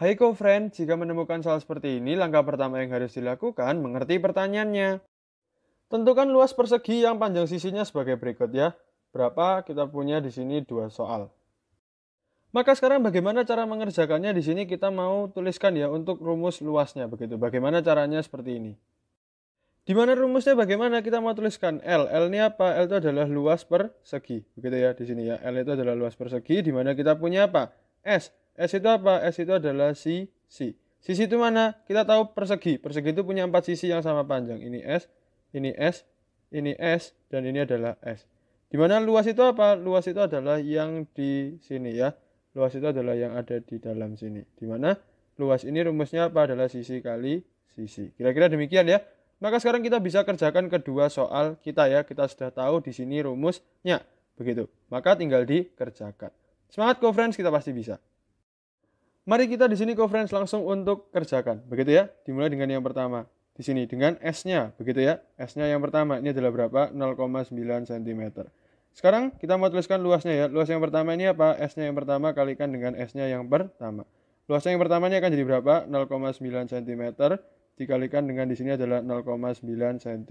Hai co-friend, jika menemukan soal seperti ini, langkah pertama yang harus dilakukan mengerti pertanyaannya. Tentukan luas persegi yang panjang sisinya sebagai berikut ya. Berapa? Kita punya di sini dua soal. Maka sekarang bagaimana cara mengerjakannya di sini kita mau tuliskan ya untuk rumus luasnya begitu. Bagaimana caranya seperti ini. Di mana rumusnya bagaimana kita mau tuliskan L. L ini apa? L itu adalah luas persegi. Begitu ya di sini ya. L itu adalah luas persegi di mana kita punya apa? S. S itu apa? S itu adalah sisi Sisi itu mana? Kita tahu persegi. Persegi itu punya empat sisi yang sama panjang. Ini S, ini S, ini S, dan ini adalah S. di mana luas itu apa? Luas itu adalah yang di sini ya. Luas itu adalah yang ada di dalam sini. di mana luas ini rumusnya apa? Adalah sisi kali sisi. Kira-kira demikian ya. Maka sekarang kita bisa kerjakan kedua soal kita ya. Kita sudah tahu di sini rumusnya. Begitu. Maka tinggal dikerjakan. Semangat co-friends, kita pasti bisa. Mari kita di sini conference langsung untuk kerjakan. Begitu ya. Dimulai dengan yang pertama. Di sini dengan S-nya, begitu ya. S-nya yang pertama ini adalah berapa? 0,9 cm. Sekarang kita mau tuliskan luasnya ya. Luas yang pertama ini apa? S-nya yang pertama kalikan dengan S-nya yang pertama. Luasnya yang pertama ini akan jadi berapa? 0,9 cm dikalikan dengan di sini adalah 0,9 cm.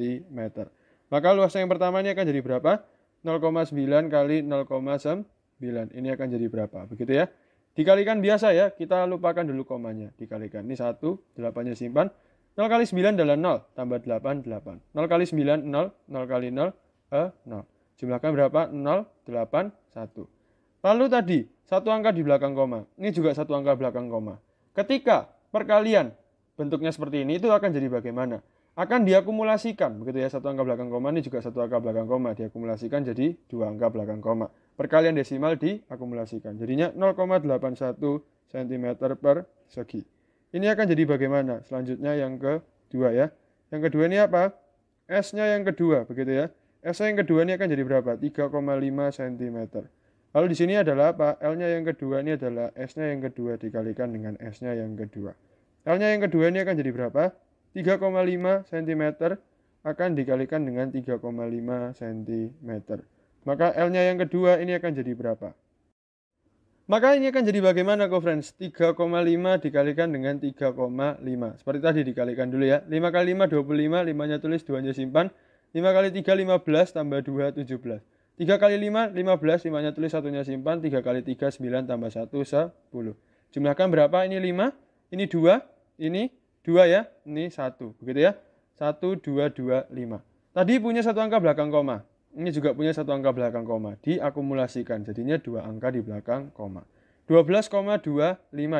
Maka luasnya yang pertama ini akan jadi berapa? 0,9 kali 0,9. Ini akan jadi berapa? Begitu ya. Dikalikan biasa ya, kita lupakan dulu komanya. Dikalikan, ini 1, 8-nya simpan. 0 kali 9 adalah 0, tambah 8, 8. 0 kali 9, 0, 0 kali 0, eh, 0. Jumlahkan berapa? 0, 8, 1. Lalu tadi, satu angka di belakang koma. Ini juga satu angka belakang koma. Ketika perkalian bentuknya seperti ini, itu akan jadi bagaimana? Akan diakumulasikan, begitu ya, satu angka belakang koma, ini juga satu angka belakang koma. Diakumulasikan jadi dua angka belakang koma perkalian desimal diakumulasikan. Jadinya 0,81 cm per segi. Ini akan jadi bagaimana? Selanjutnya yang kedua ya. Yang kedua ini apa? S-nya yang kedua, begitu ya. S nya yang kedua ini akan jadi berapa? 3,5 cm. Lalu di sini adalah apa? L-nya yang kedua ini adalah S-nya yang kedua dikalikan dengan S-nya yang kedua. L-nya yang kedua ini akan jadi berapa? 3,5 cm akan dikalikan dengan 3,5 cm. Maka L-nya yang kedua ini akan jadi berapa? Maka ini akan jadi bagaimana kok friends? 3,5 dikalikan dengan 3,5. Seperti tadi dikalikan dulu ya. 5 kali 5 25, 5 nya tulis, 2 nya simpan. 5 kali 3 15 tambah 2 17. 3 kali 5 15, 5 nya tulis, 1 nya simpan. 3 kali 3 9 tambah 1 10. Jumlahkan berapa? Ini 5, ini 2, ini 2 ya, ini 1. Begitu ya. 1 2 2 5. Tadi punya satu angka belakang koma ini juga punya satu angka belakang koma. Diakumulasikan, jadinya dua angka di belakang koma. 12,25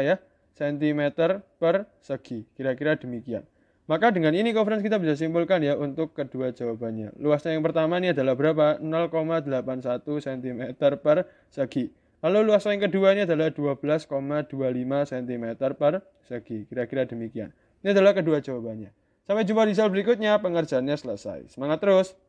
ya, cm per segi. Kira-kira demikian. Maka dengan ini conference kita bisa simpulkan ya untuk kedua jawabannya. Luasnya yang pertama ini adalah berapa? 0,81 cm per segi. Lalu luasnya yang kedua ini adalah 12,25 cm per segi. Kira-kira demikian. Ini adalah kedua jawabannya. Sampai jumpa di soal berikutnya, pengerjaannya selesai. Semangat terus!